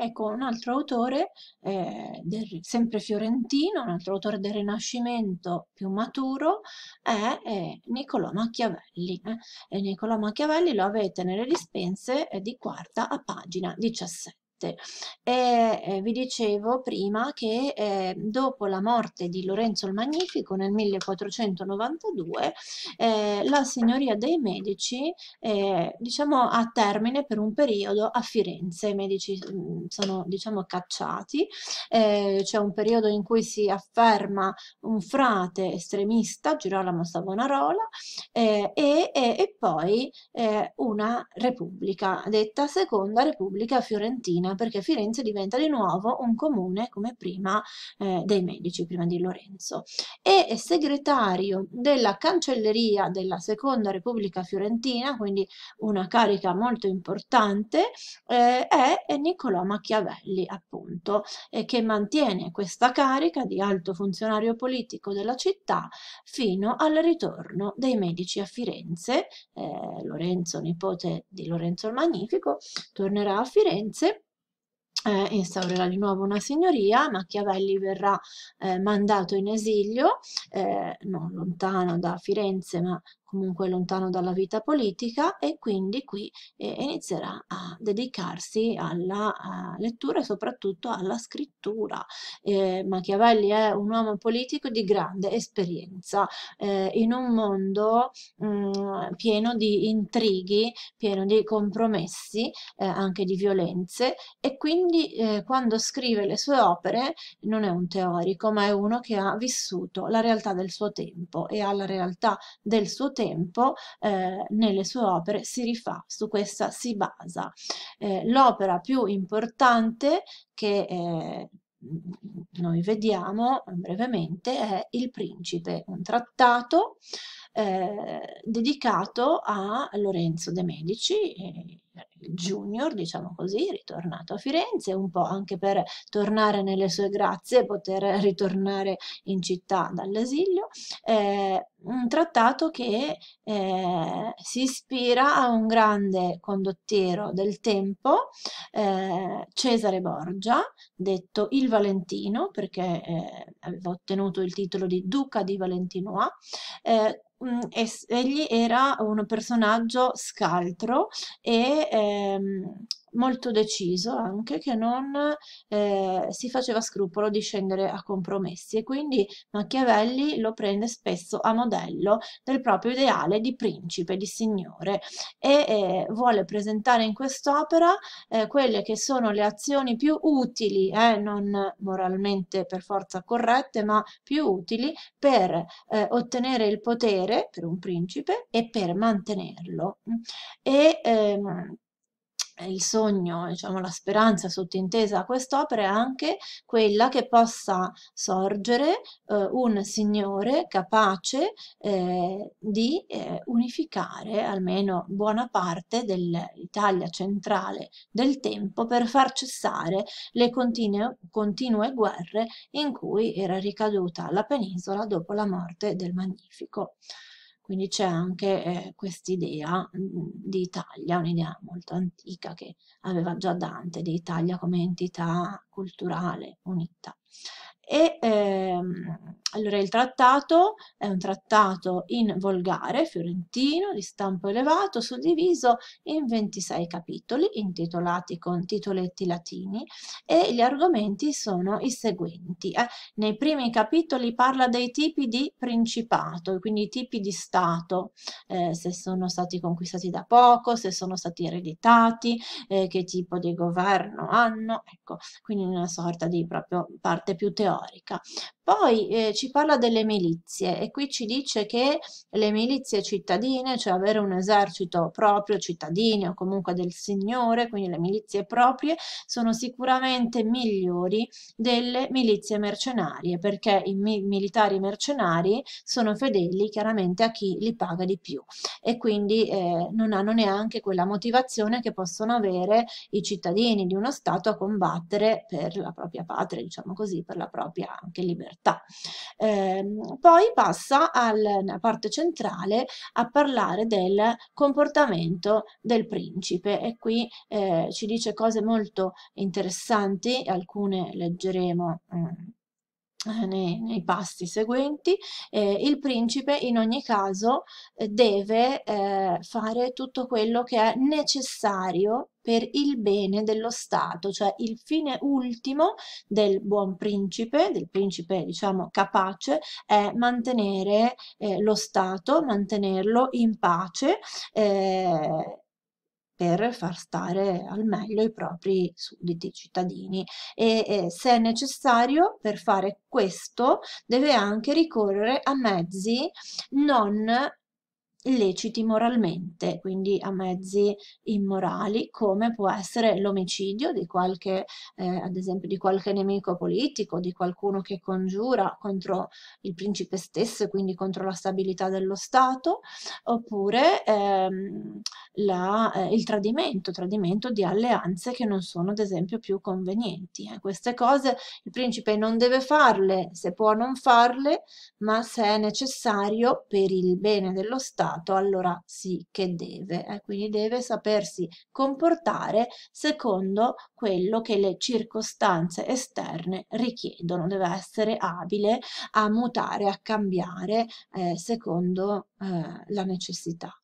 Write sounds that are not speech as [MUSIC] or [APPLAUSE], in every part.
Ecco, un altro autore, eh, del, sempre fiorentino, un altro autore del Rinascimento più maturo è eh, Niccolò Machiavelli. Eh. Niccolò Machiavelli lo avete nelle dispense eh, di quarta a pagina 17 morte. E, eh, vi dicevo prima che eh, dopo la morte di Lorenzo il Magnifico nel 1492 eh, la signoria dei Medici eh, diciamo ha termine per un periodo a Firenze, i Medici mm, sono diciamo cacciati, eh, c'è un periodo in cui si afferma un frate estremista, Girolamo Savonarola, eh, e, e, e, poi una repubblica, detta Seconda Repubblica Fiorentina Torino, perché Firenze diventa di nuovo un comune come prima eh, dei Medici, prima di Lorenzo. E è eh, segretario della cancelleria della Seconda Repubblica Fiorentina, quindi una carica molto importante, eh, è Niccolò Machiavelli, appunto, eh, che mantiene questa carica di alto funzionario politico della città fino al ritorno dei Medici a Firenze. Eh, Lorenzo, nipote di Lorenzo il Magnifico, tornerà a Firenze eh, instaurerà di nuovo una signoria, Machiavelli verrà eh, mandato in esilio, eh, non lontano da Firenze ma comunque lontano dalla vita politica e quindi qui eh, inizierà a dedicarsi alla a lettura e soprattutto alla scrittura. Eh, Machiavelli è un uomo politico di grande esperienza eh, in un mondo mh, mm, pieno di intrighi, pieno di compromessi, eh, anche di violenze e quindi eh, quando scrive le sue opere non è un teorico ma è uno che ha vissuto la realtà del suo tempo e alla realtà del suo tempo tempo eh, nelle sue opere si rifà, su questa si basa. Eh, l'opera più importante che eh, noi vediamo eh, brevemente è Il Principe, un trattato eh, dedicato a Lorenzo de' Medici eh, junior, diciamo così, ritornato a Firenze, un po' anche per tornare nelle sue grazie, poter ritornare in città dall'esilio, eh, un trattato che eh, si ispira a un grande condottiero del tempo, eh, Cesare Borgia, detto il Valentino, perché eh, aveva ottenuto il titolo di Duca di Valentinois, eh, Mhmm, egli era un personaggio scaltro e ehm, molto deciso anche che non eh, si faceva scrupolo di scendere a compromessi e quindi Machiavelli lo prende spesso a modello del proprio ideale di principe, di signore e eh, vuole presentare in quest'opera eh, quelle che sono le azioni più utili, eh, non moralmente per forza corrette, ma più utili per eh, ottenere il potere per un principe e per mantenerlo. E, ehm, il sogno, diciamo, la speranza sottintesa a quest'opera è anche quella che possa sorgere eh, un Signore capace eh, di eh, unificare almeno buona parte dell'Italia centrale del tempo per far cessare le continue, continue guerre in cui era ricaduta la penisola dopo la morte del Magnifico. Quindi c'è anche eh, quest'idea mm, di Italia, un'idea molto antica che aveva già Dante, di Italia come entità culturale unita. E ehm, allora il trattato è un trattato in volgare fiorentino di stampo elevato suddiviso in 26 capitoli intitolati con titoletti latini e gli argomenti sono i seguenti. Eh. Nei primi capitoli parla dei tipi di principato, quindi i tipi di stato, eh, se sono stati conquistati da poco, se sono stati ereditati, eh, che tipo di governo hanno, ecco, quindi una sorta di proprio parte più teorica storica poi eh, ci parla delle milizie e qui ci dice che le milizie cittadine, cioè avere un esercito proprio cittadini o comunque del Signore, quindi le milizie proprie, sono sicuramente migliori delle milizie mercenarie perché i mi militari mercenari sono fedeli chiaramente a chi li paga di più e quindi eh, non hanno neanche quella motivazione che possono avere i cittadini di uno Stato a combattere per la propria patria, diciamo così, per la propria anche libertà libertà. Eh, poi passa alla parte centrale a parlare del comportamento del principe e qui eh, ci dice cose molto interessanti, alcune leggeremo. Mh, mm, eh, nei, nei, pasti seguenti, eh, il principe in ogni caso eh, deve eh, fare tutto quello che è necessario per il bene dello Stato, cioè il fine ultimo del buon principe, del principe diciamo capace, è mantenere eh, lo Stato, mantenerlo in pace per far stare al meglio i propri sudditi cittadini e, e se è necessario per fare questo deve anche ricorrere a mezzi non leciti moralmente, quindi a mezzi immorali, come può essere l'omicidio di qualche, eh, ad esempio, di qualche nemico politico, di qualcuno che congiura contro il principe stesso, e quindi contro la stabilità dello Stato, oppure ehm, la, eh, il tradimento, tradimento di alleanze che non sono ad esempio più convenienti. Eh. Queste cose il principe non deve farle se può non farle, ma se è necessario per il bene dello Stato allora sì che deve, eh. quindi deve sapersi comportare secondo quello che le circostanze esterne richiedono, deve essere abile a mutare, a cambiare eh, secondo eh, la necessità.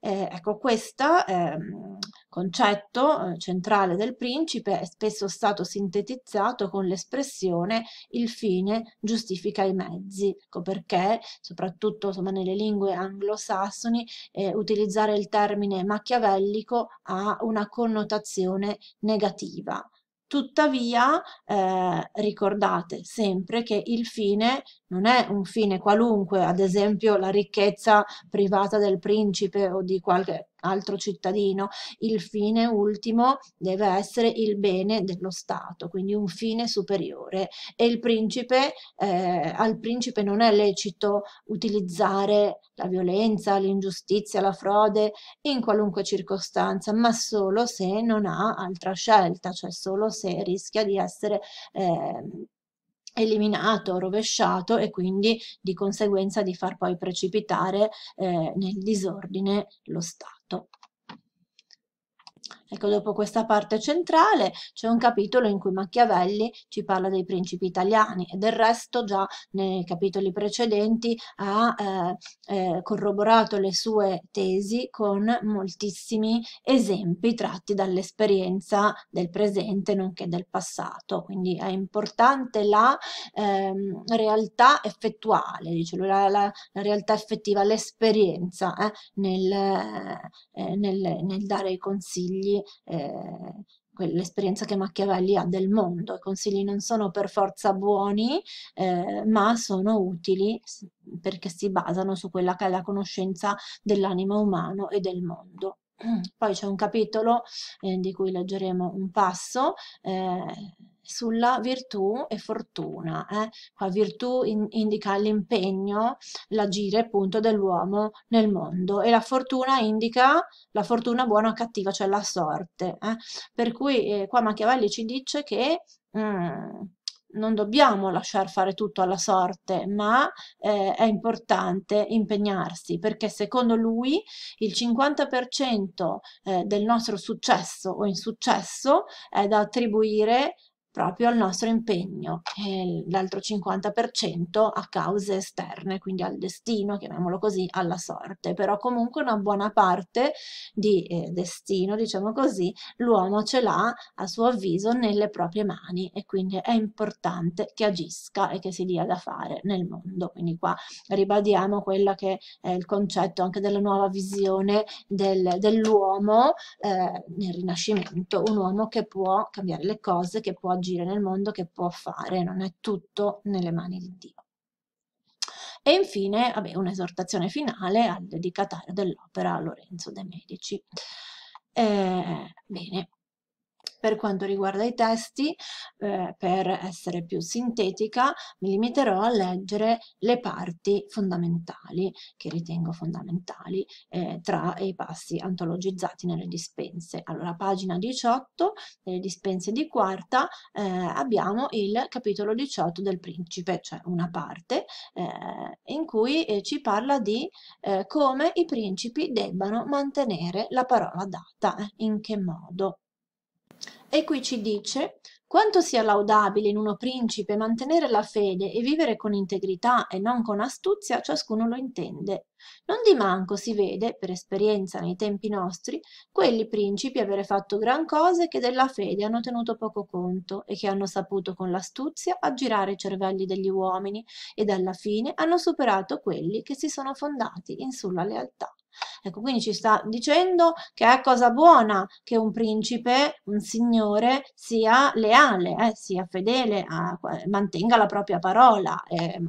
Eh, ecco, questo ehm, eh, concetto centrale del principe è spesso stato sintetizzato con l'espressione il fine giustifica i mezzi, ecco perché soprattutto insomma, nelle lingue anglosassoni eh, utilizzare il termine machiavellico ha una connotazione negativa. Tuttavia eh, ricordate sempre che il fine non è un fine qualunque, ad esempio la ricchezza privata del principe o di qualche altro cittadino. Il fine ultimo deve essere il bene dello Stato, quindi un fine superiore. E il principe, eh, al principe non è lecito utilizzare la violenza, l'ingiustizia, la frode in qualunque circostanza, ma solo se non ha altra scelta, cioè solo se rischia di essere... Eh, eliminato, rovesciato e quindi di conseguenza di far poi precipitare eh, nel disordine lo Stato. ト。Ecco, dopo questa parte centrale c'è un capitolo in cui Machiavelli ci parla dei principi italiani e del resto già nei capitoli precedenti ha eh, eh, corroborato le sue tesi con moltissimi esempi tratti dall'esperienza del presente nonché del passato. Quindi è importante la ehm, realtà effettuale, dice lui, la, la, la realtà effettiva, l'esperienza eh, nel, eh, nel, nel dare i consigli eh, l'esperienza che Machiavelli ha del mondo. I consigli non sono per forza buoni, eh, ma sono utili perché si basano su quella che è la conoscenza dell'anima umano e del mondo. [CLEARS THROAT] Poi c'è un capitolo eh, di cui leggeremo un passo. Eh, sulla virtù e fortuna. Eh? Qua virtù in, indica l'impegno, l'agire appunto dell'uomo nel mondo e la fortuna indica la fortuna buona o cattiva, cioè la sorte. Eh? Per cui eh, qua Machiavelli ci dice che... Mm, non dobbiamo lasciare fare tutto alla sorte, ma eh, è importante impegnarsi perché secondo lui il 50% eh, del nostro successo o insuccesso è da attribuire proprio al nostro impegno e l'altro 50% a cause esterne, quindi al destino, chiamiamolo così, alla sorte, però comunque una buona parte di eh, destino, diciamo così, l'uomo ce l'ha a suo avviso nelle proprie mani e quindi è importante che agisca e che si dia da fare nel mondo. Quindi qua ribadiamo quello che è il concetto anche della nuova visione del, dell'uomo eh, nel Rinascimento, un uomo che può cambiare le cose, che può agire nel mondo che può fare, non è tutto nelle mani di Dio. E infine, vabbè, un'esortazione finale al dedicatario dell'opera Lorenzo de' Medici. Eh, bene, per quanto riguarda i testi, eh, per essere più sintetica, mi limiterò a leggere le parti fondamentali, che ritengo fondamentali, eh, tra i passi antologizzati nelle dispense. Allora, pagina 18 delle dispense di quarta eh, abbiamo il capitolo 18 del principe, cioè una parte eh, in cui eh, ci parla di eh, come i principi debbano mantenere la parola data, in che modo. E qui ci dice quanto sia laudabile in uno principe mantenere la fede e vivere con integrità e non con astuzia, ciascuno lo intende. Non di manco si vede, per esperienza nei tempi nostri, quelli principi avere fatto gran cose che della fede hanno tenuto poco conto e che hanno saputo con l'astuzia aggirare i cervelli degli uomini ed alla fine hanno superato quelli che si sono fondati in sulla lealtà. Ecco, quindi ci sta dicendo che è cosa buona che un principe, un signore, sia leale, eh, sia fedele, a, mantenga la propria parola. Eh,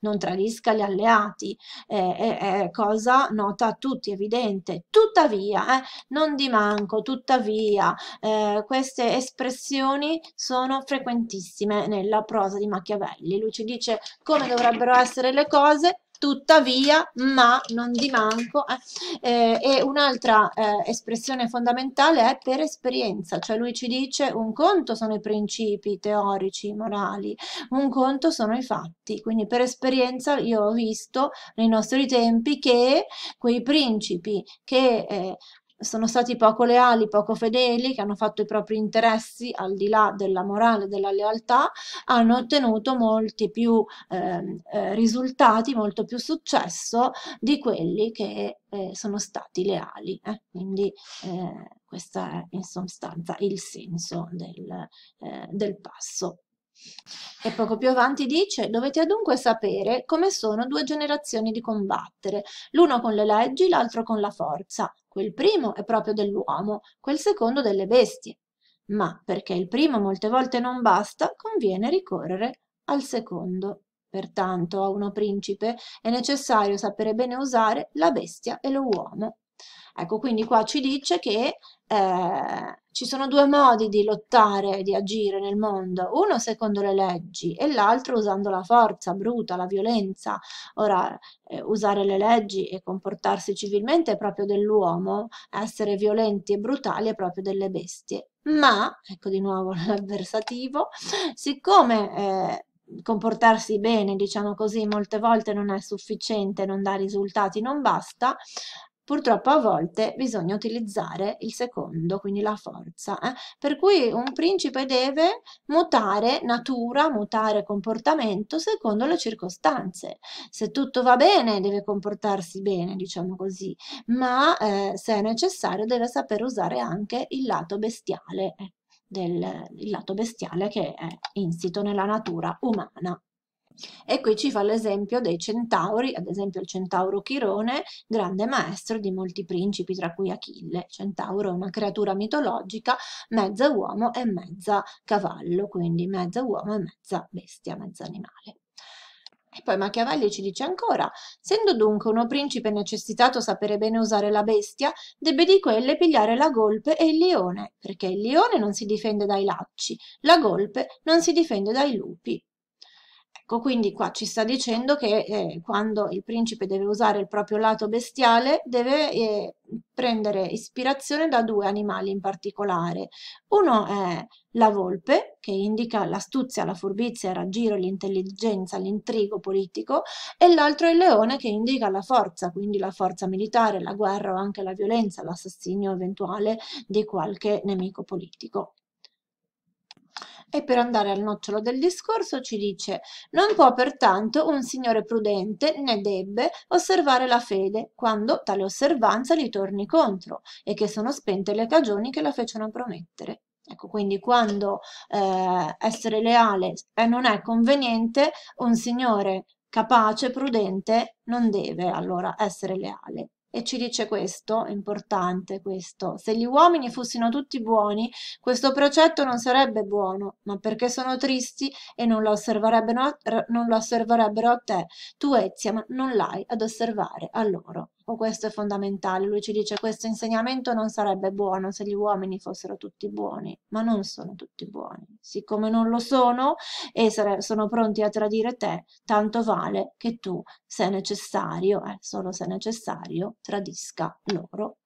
non tradisca gli alleati, eh, eh, cosa nota a tutti, evidente. Tuttavia, eh, non di manco, tuttavia, eh, queste espressioni sono frequentissime nella prosa di Machiavelli. Lui ci dice come dovrebbero essere le cose, tuttavia, ma, non di manco, eh, eh, e un'altra eh, espressione fondamentale è per esperienza, cioè lui ci dice un conto sono i principi teorici, morali, un conto sono i fatti, quindi per esperienza io ho visto nei nostri tempi che quei principi che eh, sono stati poco leali, poco fedeli, che hanno fatto i propri interessi al di là della morale, della lealtà, hanno ottenuto molti più ehm, eh, risultati, molto più successo di quelli che eh, sono stati leali. Eh? Quindi eh, questo è in sostanza il senso del, eh, del passo. E poco più avanti dice: Dovete adunque sapere come sono due generazioni di combattere, l'uno con le leggi, l'altro con la forza. Quel primo è proprio dell'uomo, quel secondo delle bestie. Ma perché il primo molte volte non basta, conviene ricorrere al secondo. Pertanto, a uno principe è necessario sapere bene usare la bestia e lo uomo Ecco, quindi qua ci dice che eh, ci sono due modi di lottare, di agire nel mondo, uno secondo le leggi e l'altro usando la forza bruta, la violenza. Ora, eh, usare le leggi e comportarsi civilmente è proprio dell'uomo, essere violenti e brutali è proprio delle bestie. Ma, ecco di nuovo [LAUGHS] l'avversativo, siccome... Eh, comportarsi bene, diciamo così, molte volte non è sufficiente, non dà risultati, non basta, Purtroppo a volte bisogna utilizzare il secondo, quindi la forza. Eh? Per cui un principe deve mutare natura, mutare comportamento secondo le circostanze. Se tutto va bene deve comportarsi bene, diciamo così, ma eh, se è necessario deve saper usare anche il lato bestiale, eh, del, il lato bestiale che è insito nella natura umana. E qui ci fa l'esempio dei centauri, ad esempio il centauro Chirone, grande maestro di molti principi, tra cui Achille. Centauro è una creatura mitologica, mezza uomo e mezza cavallo, quindi mezza uomo e mezza bestia, mezza animale. E poi Machiavelli ci dice ancora, essendo dunque uno principe necessitato sapere bene usare la bestia, debbe di quelle pigliare la golpe e il lione, perché il lione non si difende dai lacci, la golpe non si difende dai lupi. Ecco, quindi qua ci sta dicendo che eh, quando il principe deve usare il proprio lato bestiale deve eh, prendere ispirazione da due animali in particolare. Uno è la volpe, che indica l'astuzia, la furbizia, il raggiro, l'intelligenza, l'intrigo politico, e l'altro è il leone, che indica la forza, quindi la forza militare, la guerra o anche la violenza, l'assassinio eventuale di qualche nemico politico. E per andare al nocciolo del discorso ci dice non può pertanto un signore prudente né debbe osservare la fede quando tale osservanza gli torni contro e che sono spente le cagioni che la fecero promettere. Ecco, quindi quando eh, essere leale non è conveniente, un signore capace, prudente, non deve allora essere leale e ci dice questo, importante questo, se gli uomini fossero tutti buoni, questo precetto non sarebbe buono, ma perché sono tristi e non lo osserverebbero a, non lo osserverebbero a te, tu Ezia, ma non l'hai ad osservare a loro o questo è fondamentale. Lui ci dice questo insegnamento non sarebbe buono se gli uomini fossero tutti buoni, ma non sono tutti buoni. Siccome non lo sono e sono pronti a tradire te, tanto vale che tu, se necessario, eh, solo se necessario, tradisca loro